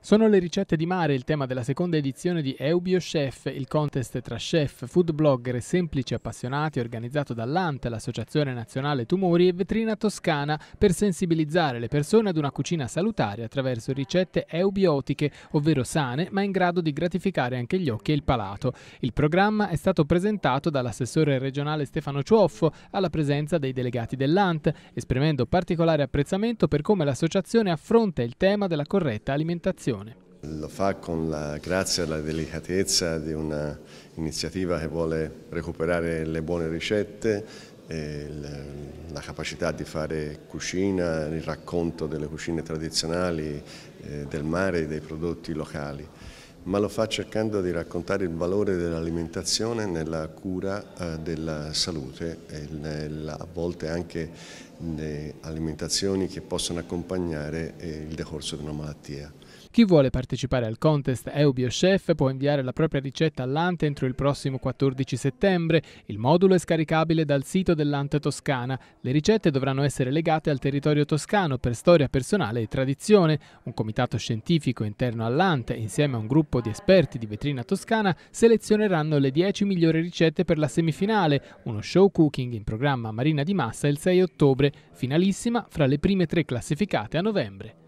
Sono le ricette di mare il tema della seconda edizione di Eubio Chef, il contest tra chef, food blogger e semplici appassionati organizzato dall'ANT, l'Associazione Nazionale Tumori e Vetrina Toscana per sensibilizzare le persone ad una cucina salutare attraverso ricette eubiotiche, ovvero sane ma in grado di gratificare anche gli occhi e il palato. Il programma è stato presentato dall'assessore regionale Stefano Cioffo alla presenza dei delegati dell'ANT, esprimendo particolare apprezzamento per come l'associazione affronta il tema della corretta alimentazione situazione. Lo fa con la grazia e la delicatezza di un'iniziativa che vuole recuperare le buone ricette, la capacità di fare cucina, il racconto delle cucine tradizionali, eh, del mare e dei prodotti locali ma lo fa cercando di raccontare il valore dell'alimentazione nella cura eh, della salute e a volte anche le alimentazioni che possono accompagnare eh, il decorso di una malattia. Chi vuole partecipare al contest EuBioChef può inviare la propria ricetta all'Ante entro il prossimo 14 settembre. Il modulo è scaricabile dal sito dell'Ante Toscana. Le ricette dovranno essere legate al territorio toscano per storia personale e tradizione. Un comitato scientifico interno all'Ante, insieme a un gruppo gruppo di esperti di vetrina toscana selezioneranno le 10 migliori ricette per la semifinale, uno show cooking in programma Marina di Massa il 6 ottobre, finalissima fra le prime tre classificate a novembre.